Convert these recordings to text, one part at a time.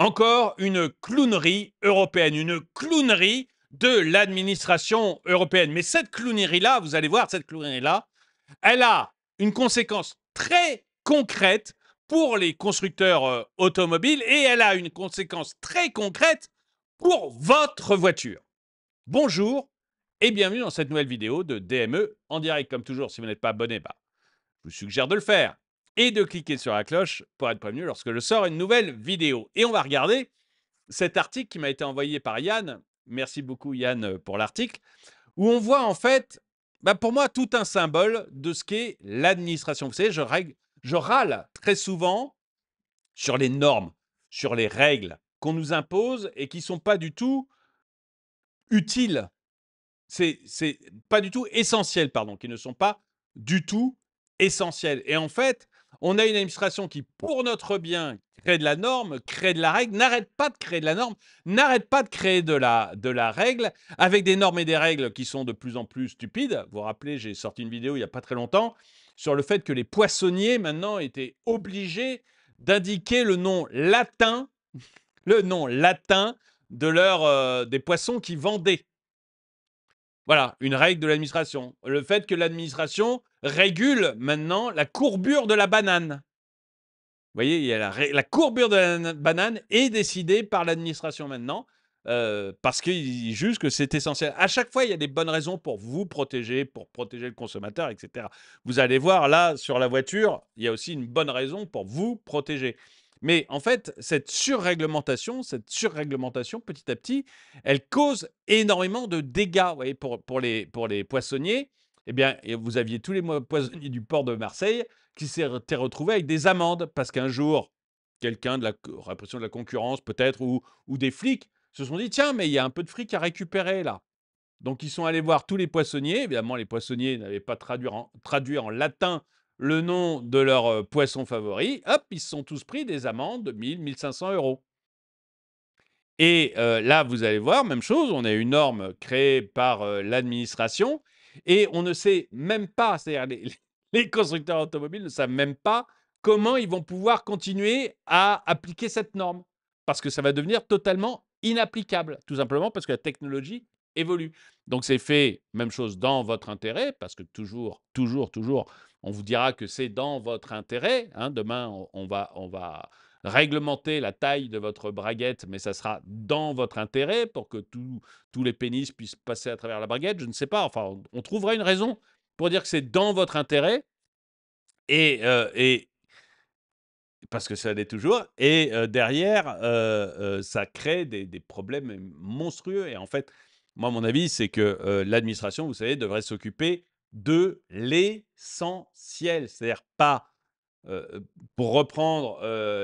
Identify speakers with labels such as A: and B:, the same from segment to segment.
A: Encore une clownerie européenne, une clownerie de l'administration européenne. Mais cette clownerie-là, vous allez voir, cette clownerie-là, elle a une conséquence très concrète pour les constructeurs euh, automobiles et elle a une conséquence très concrète pour votre voiture. Bonjour et bienvenue dans cette nouvelle vidéo de DME en direct. Comme toujours, si vous n'êtes pas abonné, bah, je vous suggère de le faire et de cliquer sur la cloche pour être prévenu lorsque je sors une nouvelle vidéo. Et on va regarder cet article qui m'a été envoyé par Yann. Merci beaucoup Yann pour l'article. Où on voit en fait, bah, pour moi, tout un symbole de ce qu'est l'administration. Vous savez, je, râle très souvent sur les normes, sur les règles qu'on nous impose et qui ne sont pas du tout utiles. C'est, c'est pas du tout essentiel, pardon, qui ne sont pas du tout essentiels. Et en fait, on a une administration qui, pour notre bien, crée de la norme, crée de la règle, n'arrête pas de créer de la norme, n'arrête pas de créer de la, de la règle, avec des normes et des règles qui sont de plus en plus stupides. Vous vous rappelez, j'ai sorti une vidéo il n'y a pas très longtemps sur le fait que les poissonniers, maintenant, étaient obligés d'indiquer le nom latin, le nom latin de leur, euh, des poissons qu'ils vendaient. Voilà, une règle de l'administration. Le fait que l'administration régule maintenant la courbure de la banane. Vous voyez, il y la, courbure de la banane est décidée par l'administration maintenant. Euh, parce qu'ils jugent que c'est essentiel. À chaque fois, il y a des bonnes raisons pour vous protéger, pour protéger le consommateur, etc. Vous allez voir, là, sur la voiture, il y a aussi une bonne raison pour vous protéger. Mais en fait, cette surréglementation, cette surréglementation, petit à petit, elle cause énormément de dégâts vous voyez, pour, les, pour les poissonniers eh bien, vous aviez tous les poissonniers du port de Marseille qui s'étaient retrouvés avec des amendes parce qu'un jour, quelqu'un de la répression de la concurrence, peut-être, ou, des flics, se sont dit tiens, mais il y a un peu de fric à récupérer là. Donc, ils sont allés voir tous les poissonniers. Évidemment, les poissonniers n'avaient pas traduit en, latin le nom de leur euh, poisson favori. Hop, ils se sont tous pris des amendes de 1000, 1500 euros. Et euh, là, vous allez voir, même chose, on a une norme créée par euh, l'administration et on ne sait même pas, c'est-à-dire les, constructeurs automobiles ne savent même pas comment ils vont pouvoir continuer à appliquer cette norme. Parce que ça va devenir totalement inapplicable, tout simplement parce que la technologie évolue. Donc c'est fait, même chose, dans votre intérêt, parce que toujours, toujours, toujours, on vous dira que c'est dans votre intérêt. Hein, demain, on va... On va réglementer la taille de votre braguette, mais ça sera dans votre intérêt pour que tous les pénis puissent passer à travers la braguette. Je ne sais pas. Enfin, on trouvera une raison pour dire que c'est dans votre intérêt. Et, euh, et parce que ça l'est toujours. Et euh, derrière, euh, ça crée des, des, problèmes monstrueux. Et en fait, moi, mon avis, c'est que l'administration, vous savez, devrait s'occuper de l'essentiel, c'est-à-dire pas pour reprendre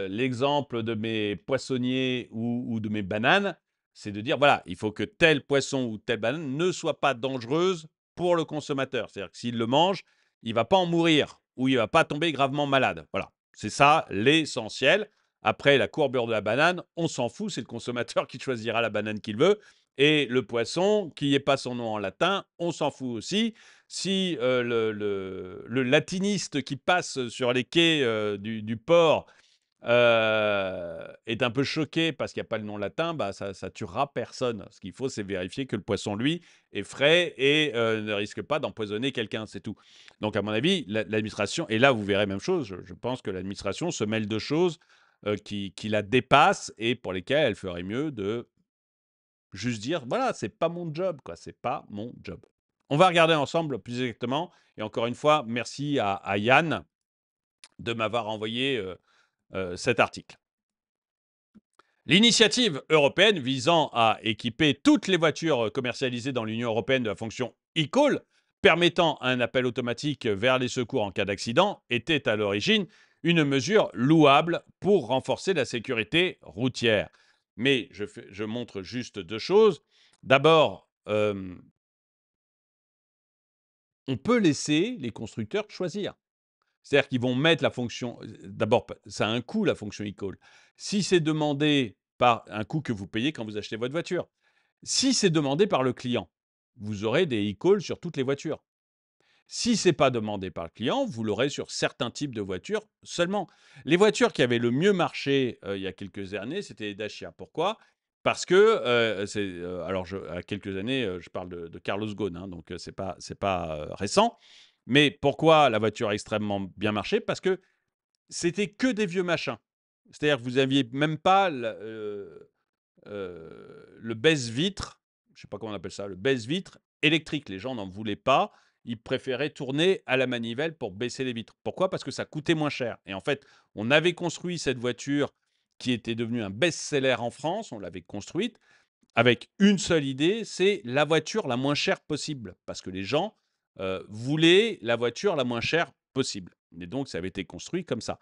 A: l'exemple de mes poissonniers ou, de mes bananes, c'est de dire, voilà, il faut que tel poisson ou telle banane ne soit pas dangereuse pour le consommateur. C'est-à-dire que s'il le mange, il va pas en mourir ou il ne va pas tomber gravement malade. Voilà, c'est ça l'essentiel. Après, la courbure de la banane, on s'en fout, c'est le consommateur qui choisira la banane qu'il veut. Et le poisson, qui n'est pas son nom en latin, on s'en fout aussi si euh, le, latiniste qui passe sur les quais euh, du, port euh, est un peu choqué parce qu'il n'y a pas le nom latin, bah, ça, ça tuera personne. Ce qu'il faut, c'est vérifier que le poisson, lui, est frais et ne risque pas d'empoisonner quelqu'un, c'est tout. Donc, à mon avis, l'administration, et là, vous verrez même chose, je, pense que l'administration se mêle de choses qui, la dépassent et pour lesquelles elle ferait mieux de juste dire, voilà, c'est pas mon job, quoi, c'est pas mon job. On va regarder ensemble plus exactement. Et encore une fois, merci à, Yann de m'avoir envoyé euh, euh, cet article. L'initiative européenne visant à équiper toutes les voitures euh, commercialisées dans l'Union européenne de la fonction e-call, permettant un appel automatique vers les secours en cas d'accident, était à l'origine une mesure louable pour renforcer la sécurité routière. Mais je, montre juste deux choses. D'abord, on peut laisser les constructeurs choisir. C'est-à-dire qu'ils vont mettre la fonction. D'abord, ça a un coût, la fonction e-call. Si c'est demandé par un coût que vous payez quand vous achetez votre voiture, si c'est demandé par le client, vous aurez des e e-call sur toutes les voitures. Si ce n'est pas demandé par le client, vous l'aurez sur certains types de voitures seulement. Les voitures qui avaient le mieux marché il y a quelques années, c'était les Dacia. Pourquoi parce que euh, c'est euh, alors à quelques années, euh, je parle de, Carlos Ghosn, hein, donc c'est pas pas récent. Mais pourquoi la voiture a extrêmement bien marché Parce que c'était que des vieux machins. C'est-à-dire que vous n'aviez même pas le, le baisse vitre, je ne sais pas comment on appelle ça, le baisse vitre électrique. Les gens n'en voulaient pas. Ils préféraient tourner à la manivelle pour baisser les vitres. Pourquoi Parce que ça coûtait moins cher. Et en fait, on avait construit cette voiture qui était devenu un best-seller en France, on l'avait construite, avec une seule idée, c'est la voiture la moins chère possible, parce que les gens euh, voulaient la voiture la moins chère possible. Et donc, ça avait été construit comme ça.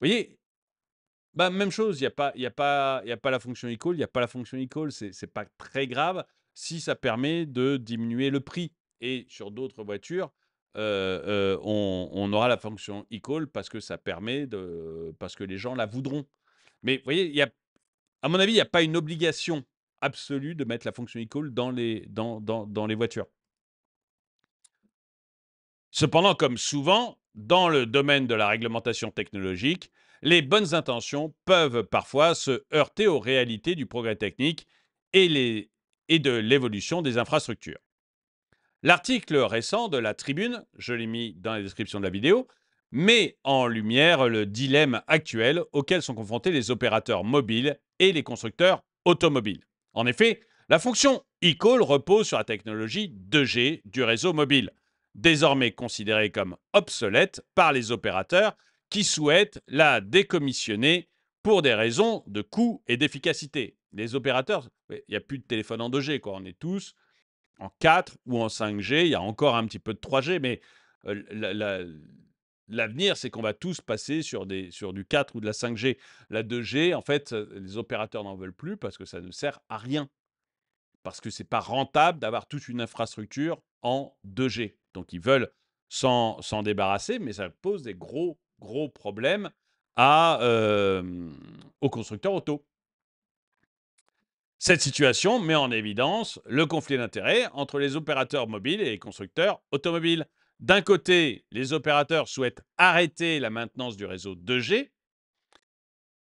A: Vous voyez, bah, même chose, il n'y a, pas, y a, pas, y a pas la fonction e-call, il n'y a pas la fonction e-call, c'est n'est pas très grave si ça permet de diminuer le prix. Et sur d'autres voitures, euh, euh, on, aura la fonction e-call, parce que ça permet de, parce que les gens la voudront. Mais vous voyez, y à mon avis, il n'y a pas une obligation absolue de mettre la fonction e dans les, dans, dans les voitures. Cependant, comme souvent, dans le domaine de la réglementation technologique, les bonnes intentions peuvent parfois se heurter aux réalités du progrès technique et, les, et de l'évolution des infrastructures. L'article récent de la Tribune, je l'ai mis dans la description de la vidéo, met en lumière le dilemme actuel auquel sont confrontés les opérateurs mobiles et les constructeurs automobiles. En effet, la fonction e-call repose sur la technologie 2G du réseau mobile, désormais considérée comme obsolète par les opérateurs qui souhaitent la décommissionner pour des raisons de coût et d'efficacité. Les opérateurs, il n'y a plus de téléphone en 2G, quoi. on est tous en 4 ou en 5G, il y a encore un petit peu de 3G, mais euh, l'avenir, c'est qu'on va tous passer sur, du 4 ou de la 5G. La 2G, en fait, euh, les opérateurs n'en veulent plus parce que ça ne sert à rien. Parce que ce n'est pas rentable d'avoir toute une infrastructure en 2G. Donc, ils veulent s'en débarrasser, mais ça pose des gros, gros problèmes euh, aux constructeurs auto. Cette situation met en évidence le conflit d'intérêts entre les opérateurs mobiles et les constructeurs automobiles. D'un côté, les opérateurs souhaitent arrêter la maintenance du réseau 2G,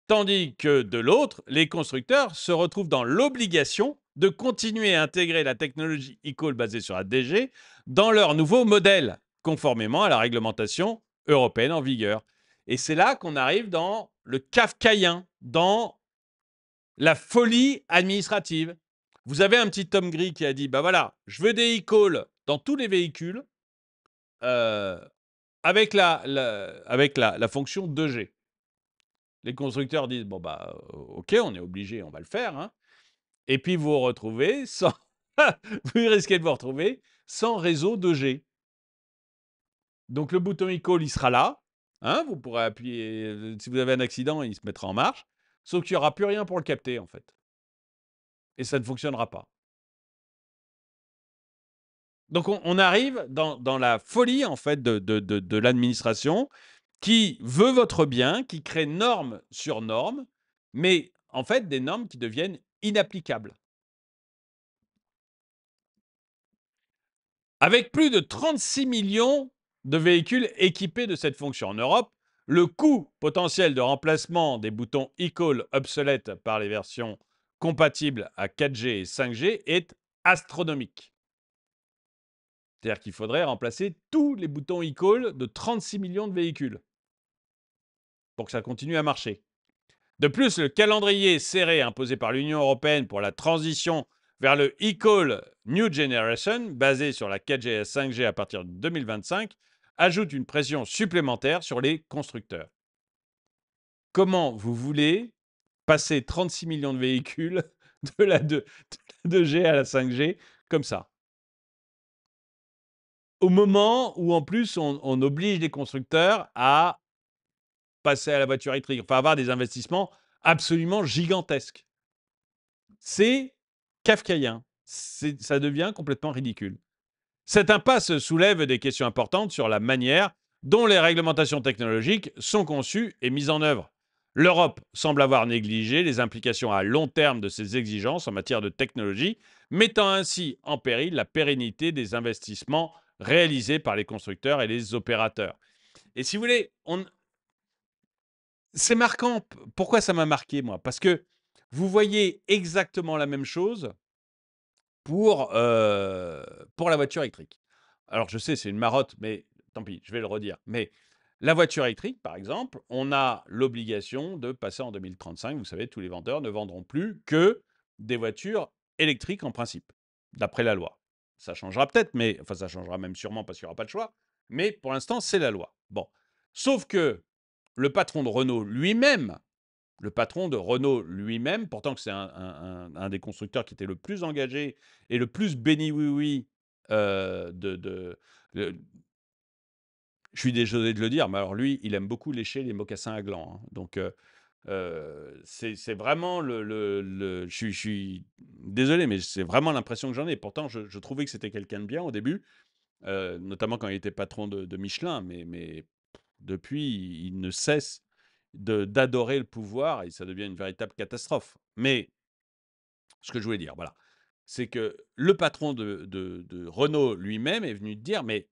A: tandis que de l'autre, les constructeurs se retrouvent dans l'obligation de continuer à intégrer la technologie e-call basée sur la DG dans leur nouveau modèle, conformément à la réglementation européenne en vigueur. Et c'est là qu'on arrive dans le kafkaïen, dans la folie administrative. Vous avez un petit homme gris qui a dit, bah voilà, je veux des e dans tous les véhicules, euh, avec, la, avec la, la fonction 2G. Les constructeurs disent, bon, bah, ok, on est obligé, on va le faire. Hein. Et puis, vous vous retrouvez sans... vous risquez de vous retrouver sans réseau 2G. Donc, le bouton e il sera là. Hein, vous pourrez appuyer... Euh, si vous avez un accident, il se mettra en marche. Sauf qu'il n'y aura plus rien pour le capter, en fait. Et ça ne fonctionnera pas. Donc on, arrive dans, la folie en fait de, l'administration qui veut votre bien, qui crée normes sur normes, mais en fait des normes qui deviennent inapplicables. Avec plus de 36 millions de véhicules équipés de cette fonction en Europe, le coût potentiel de remplacement des boutons e-call obsolètes par les versions compatibles à 4G et 5G est astronomique. C'est-à-dire qu'il faudrait remplacer tous les boutons e-call de 36 millions de véhicules pour que ça continue à marcher. De plus, le calendrier serré imposé par l'Union européenne pour la transition vers le e-call New Generation, basé sur la 4G et 5G à partir de 2025, ajoute une pression supplémentaire sur les constructeurs. Comment vous voulez passer 36 millions de véhicules de la 2G à la 5G comme ça au moment où, en plus, on, oblige les constructeurs à passer à la voiture électrique, enfin avoir des investissements absolument gigantesques. C'est kafkaïen. Ça devient complètement ridicule. Cet impasse soulève des questions importantes sur la manière dont les réglementations technologiques sont conçues et mises en œuvre. L'Europe semble avoir négligé les implications à long terme de ses exigences en matière de technologie, mettant ainsi en péril la pérennité des investissements réalisé par les constructeurs et les opérateurs. Et si vous voulez, on... c'est marquant. Pourquoi ça m'a marqué, moi Parce que vous voyez exactement la même chose pour, euh, pour la voiture électrique. Alors, je sais, c'est une marotte, mais tant pis, je vais le redire. Mais la voiture électrique, par exemple, on a l'obligation de passer en 2035. Vous savez, tous les vendeurs ne vendront plus que des voitures électriques en principe, d'après la loi. Ça changera peut-être, mais enfin, ça changera même sûrement parce qu'il n'y aura pas de choix. Mais pour l'instant, c'est la loi. Bon. Sauf que le patron de Renault lui-même, le patron de Renault lui-même, pourtant que c'est un, des constructeurs qui était le plus engagé et le plus béni oui-oui euh, de, je suis désolé de le dire, mais alors lui, il aime beaucoup lécher les mocassins à gland. Hein. Donc, euh, euh, c'est vraiment le. je, suis, désolé, mais c'est vraiment l'impression que j'en ai. Pourtant, je, trouvais que c'était quelqu'un de bien au début, euh, notamment quand il était patron de, Michelin. Mais, depuis, il ne cesse d'adorer le pouvoir et ça devient une véritable catastrophe. Mais ce que je voulais dire, voilà, c'est que le patron de, de Renault lui-même est venu dire mais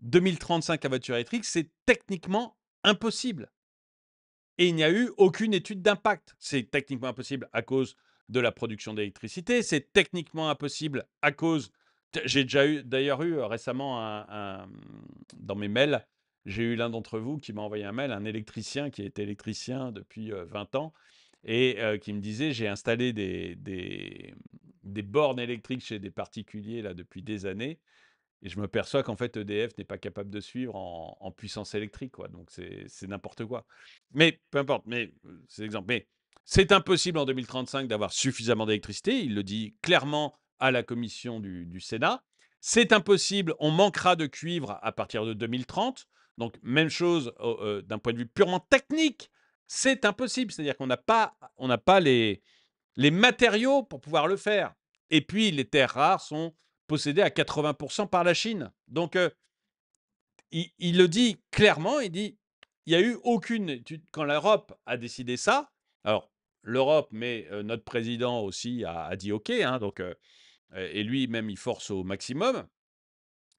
A: 2035 à voiture électrique, c'est techniquement impossible et il n'y a eu aucune étude d'impact. C'est techniquement impossible à cause de la production d'électricité, c'est techniquement impossible à cause... J'ai déjà eu, d'ailleurs eu euh, récemment un, dans mes mails, j'ai eu l'un d'entre vous qui m'a envoyé un mail, un électricien qui était électricien depuis 20 euh, ans et euh, qui me disait j'ai installé des, des, des, bornes électriques chez des particuliers là depuis des années. Et je me perçois qu'en fait, EDF n'est pas capable de suivre en, puissance électrique, quoi. Donc, c'est n'importe quoi. Mais peu importe, mais euh, c'est l'exemple. Mais c'est impossible en 2035 d'avoir suffisamment d'électricité. Il le dit clairement à la commission du, Sénat. C'est impossible, on manquera de cuivre à partir de 2030. Donc, même chose euh, d'un point de vue purement technique, c'est impossible. C'est-à-dire qu'on n'a pas, on pas les, les matériaux pour pouvoir le faire. Et puis, les terres rares sont possédé à 80% par la Chine. Donc, il, le dit clairement, il dit, il n'y a eu aucune étude. Quand l'Europe a décidé ça, alors l'Europe, mais notre président aussi a, dit OK, hein, donc, et lui même il force au maximum.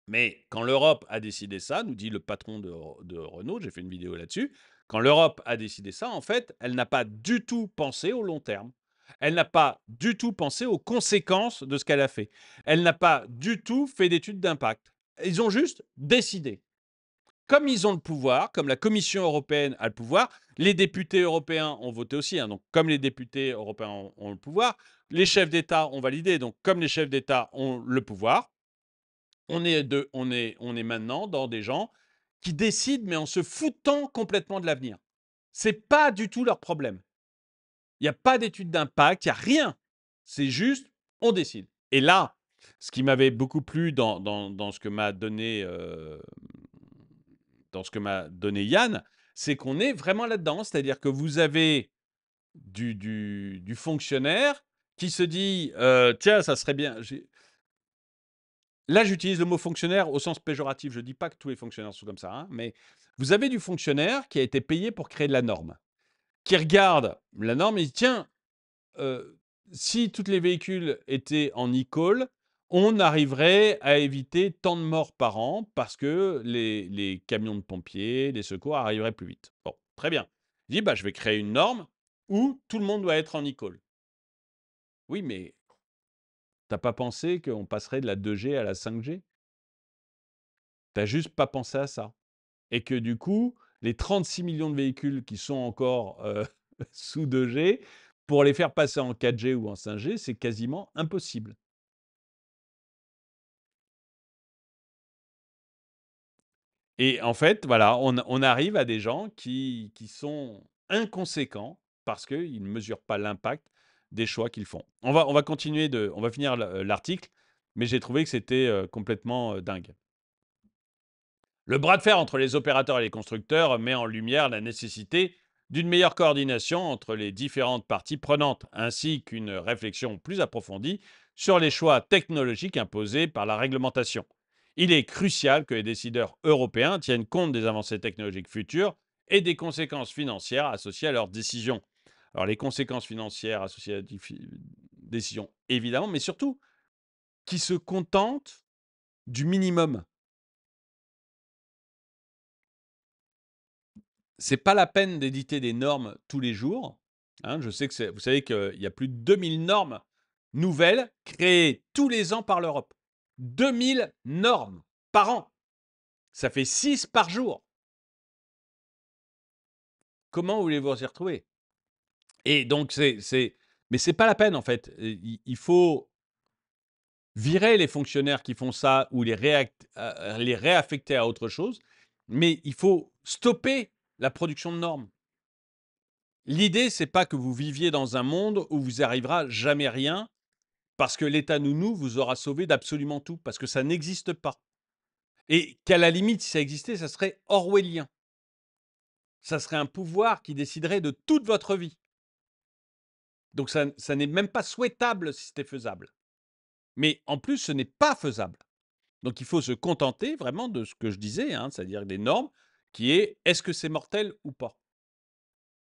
A: Mais quand l'Europe a décidé ça, nous dit le patron de Renault, j'ai fait une vidéo là-dessus, quand l'Europe a décidé ça, en fait, elle n'a pas du tout pensé au long terme. Elle n'a pas du tout pensé aux conséquences de ce qu'elle a fait. Elle n'a pas du tout fait d'études d'impact. Ils ont juste décidé. Comme ils ont le pouvoir, comme la Commission européenne a le pouvoir, les députés européens ont voté aussi. Hein, donc, comme les députés européens ont, le pouvoir, les chefs d'État ont validé. Donc, comme les chefs d'État ont le pouvoir, on est, maintenant dans des gens qui décident, mais en se foutant complètement de l'avenir. Ce n'est pas du tout leur problème. Il n'y a pas d'étude d'impact, il n'y a rien. C'est juste, on décide. Et là, ce qui m'avait beaucoup plu euh, dans, ce que m'a donné, Yann, c'est qu'on est vraiment là-dedans. C'est-à-dire que vous avez du, fonctionnaire qui se dit euh, tiens, ça serait bien. Là, j'utilise le mot fonctionnaire au sens péjoratif. Je ne dis pas que tous les fonctionnaires sont comme ça, hein, mais vous avez du fonctionnaire qui a été payé pour créer de la norme qui regarde la norme et dit tiens, si tous les véhicules étaient en e-call, on arriverait à éviter tant de morts par an parce que les, camions de pompiers, les secours arriveraient plus vite. Bon, très bien. Il dit bah, je vais créer une norme où tout le monde doit être en e-call. Oui, mais t'as pas pensé qu'on passerait de la 2G à la 5G T'as juste pas pensé à ça. Et que du coup, les 36 millions de véhicules qui sont encore euh, sous 2G, pour les faire passer en 4G ou en 5G, c'est quasiment impossible. Et en fait, voilà, on, arrive à des gens qui, qui sont inconséquents parce qu'ils ne mesurent pas l'impact des choix qu'ils font. On va, on va continuer de, on va finir euh, l'article, mais j'ai trouvé que c'était euh, complètement dingue. Le bras de fer entre les opérateurs et les constructeurs met en lumière la nécessité d'une meilleure coordination entre les différentes parties prenantes, ainsi qu'une réflexion plus approfondie sur les choix technologiques imposés par la réglementation. Il est crucial que les décideurs européens tiennent compte des avancées technologiques futures et des conséquences financières associées à leurs décisions. Alors les conséquences financières associées à des décisions, évidemment, mais surtout, qui se contentent du minimum. c'est pas la peine d'éditer des normes tous les jours. Hein. je sais que vous savez qu'il y a plus de 2000 normes nouvelles créées tous les ans par l'Europe. 2000 normes par an. Ça fait 6 par jour. Comment voulez-vous s'y retrouver Et donc, c'est. Mais c'est pas la peine, en fait. Il, faut virer les fonctionnaires qui font ça ou les, euh, les réaffecter à autre chose. Mais il faut stopper la production de normes. L'idée, c'est pas que vous viviez dans un monde où vous arrivera jamais rien parce que l'État nounou vous aura sauvé d'absolument tout, parce que ça n'existe pas. Et qu'à la limite, si ça existait, ça serait orwellien. Ça serait un pouvoir qui déciderait de toute votre vie. Donc ça, n'est même pas souhaitable si c'était faisable. Mais en plus, ce n'est pas faisable. Donc il faut se contenter vraiment de ce que je disais, hein, c'est-à-dire des normes qui est est-ce que c'est mortel ou pas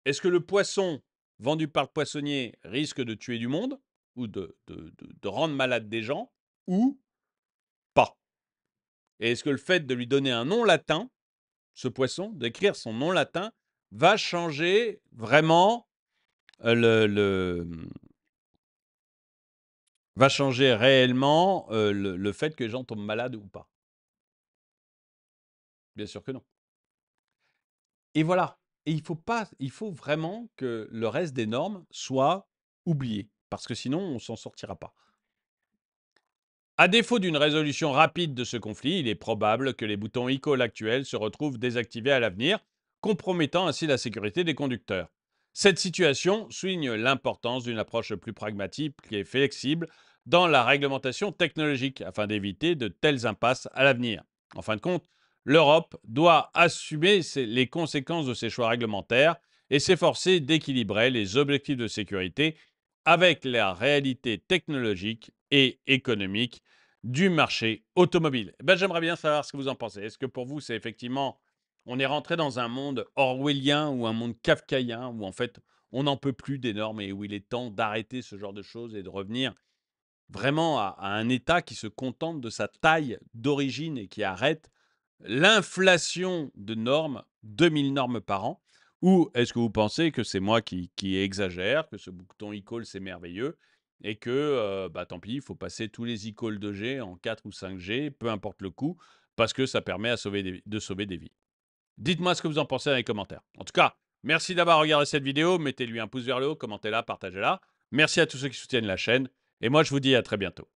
A: Est-ce que le poisson vendu par le poissonnier risque de tuer du monde ou de, rendre malade des gens ou pas Et est-ce que le fait de lui donner un nom latin, ce poisson, d'écrire son nom latin, va changer vraiment euh, le, le mmh, va changer réellement euh, le, fait que les gens tombent malades ou pas Bien sûr que non. Et voilà. Et il faut pas, il faut vraiment que le reste des normes soit oublié, parce que sinon on ne s'en sortira pas. À défaut d'une résolution rapide de ce conflit, il est probable que les boutons e-call actuels se retrouvent désactivés à l'avenir, compromettant ainsi la sécurité des conducteurs. Cette situation souligne l'importance d'une approche plus pragmatique et flexible dans la réglementation technologique afin d'éviter de telles impasses à l'avenir. En fin de compte, l'Europe doit assumer les conséquences de ses choix réglementaires et s'efforcer d'équilibrer les objectifs de sécurité avec la réalité technologique et économique du marché automobile. Eh ben, J'aimerais bien savoir ce que vous en pensez. Est-ce que pour vous, c'est effectivement, on est rentré dans un monde orwellien ou un monde kafkaïen où en fait, on n'en peut plus des normes et où il est temps d'arrêter ce genre de choses et de revenir vraiment à, un État qui se contente de sa taille d'origine et qui arrête l'inflation de normes, 2000 normes par an Ou est-ce que vous pensez que c'est moi qui, exagère, que ce bouton e-call c'est merveilleux et que, bah, tant pis, il faut passer tous les e-calls 2G en 4 ou 5G, peu importe le coût, parce que ça permet de sauver des vies Dites-moi ce que vous en pensez dans les commentaires. En tout cas, merci d'avoir regardé cette vidéo. Mettez-lui un pouce vers le haut, commentez-la, partagez-la. Merci à tous ceux qui soutiennent la chaîne. Et moi, je vous dis à très bientôt.